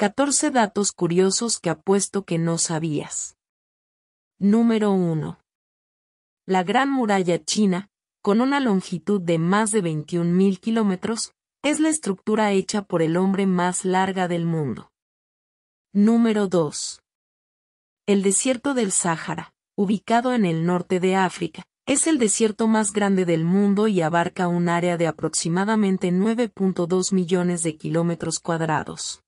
14 datos curiosos que apuesto que no sabías. Número 1. La Gran Muralla China, con una longitud de más de 21.000 kilómetros, es la estructura hecha por el hombre más larga del mundo. Número 2. El desierto del Sáhara, ubicado en el norte de África, es el desierto más grande del mundo y abarca un área de aproximadamente 9.2 millones de kilómetros cuadrados.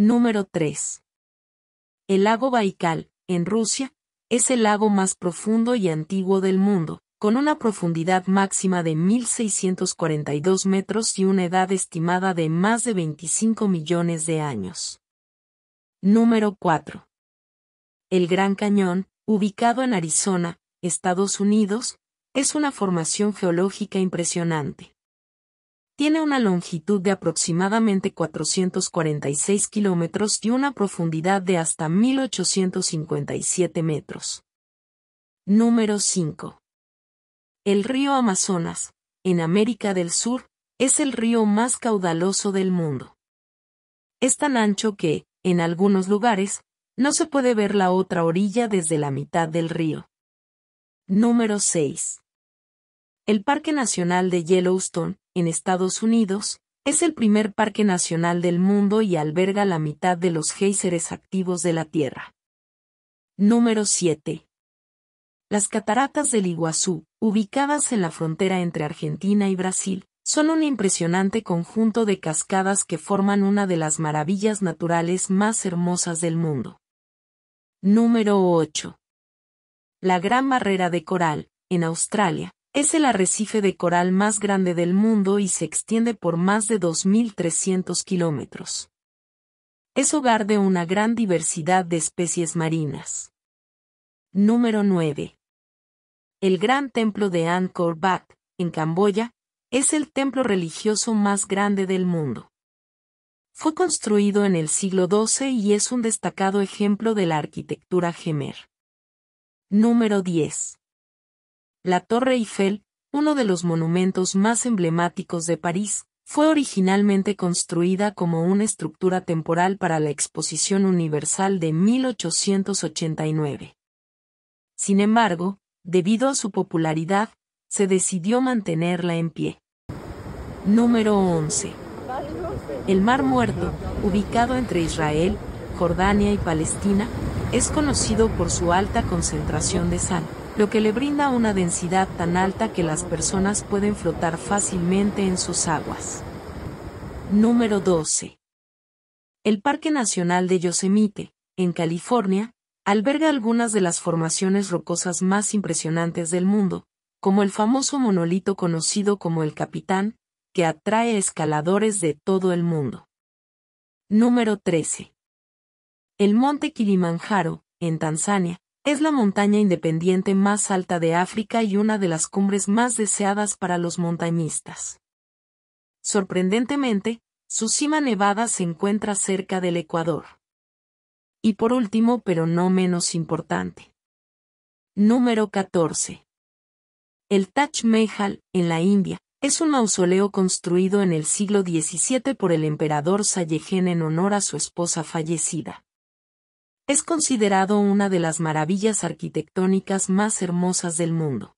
Número 3. El lago Baikal, en Rusia, es el lago más profundo y antiguo del mundo, con una profundidad máxima de 1.642 metros y una edad estimada de más de 25 millones de años. Número 4. El Gran Cañón, ubicado en Arizona, Estados Unidos, es una formación geológica impresionante. Tiene una longitud de aproximadamente 446 kilómetros y una profundidad de hasta 1857 metros. Número 5. El río Amazonas, en América del Sur, es el río más caudaloso del mundo. Es tan ancho que, en algunos lugares, no se puede ver la otra orilla desde la mitad del río. Número 6. El Parque Nacional de Yellowstone, en Estados Unidos, es el primer parque nacional del mundo y alberga la mitad de los géiseres activos de la Tierra. Número 7. Las cataratas del Iguazú, ubicadas en la frontera entre Argentina y Brasil, son un impresionante conjunto de cascadas que forman una de las maravillas naturales más hermosas del mundo. Número 8. La Gran Barrera de Coral, en Australia, es el arrecife de coral más grande del mundo y se extiende por más de 2.300 kilómetros. Es hogar de una gran diversidad de especies marinas. Número 9. El Gran Templo de Angkor Wat, en Camboya, es el templo religioso más grande del mundo. Fue construido en el siglo XII y es un destacado ejemplo de la arquitectura gemer. Número 10. La Torre Eiffel, uno de los monumentos más emblemáticos de París, fue originalmente construida como una estructura temporal para la Exposición Universal de 1889. Sin embargo, debido a su popularidad, se decidió mantenerla en pie. Número 11. El Mar Muerto, ubicado entre Israel, Jordania y Palestina, es conocido por su alta concentración de sal lo que le brinda una densidad tan alta que las personas pueden flotar fácilmente en sus aguas. Número 12. El Parque Nacional de Yosemite, en California, alberga algunas de las formaciones rocosas más impresionantes del mundo, como el famoso monolito conocido como el Capitán, que atrae escaladores de todo el mundo. Número 13. El monte Kilimanjaro, en Tanzania, es la montaña independiente más alta de África y una de las cumbres más deseadas para los montañistas. Sorprendentemente, su cima nevada se encuentra cerca del Ecuador. Y por último, pero no menos importante. Número 14. El Taj Mahal, en la India, es un mausoleo construido en el siglo XVII por el emperador Sayegen en honor a su esposa fallecida. Es considerado una de las maravillas arquitectónicas más hermosas del mundo.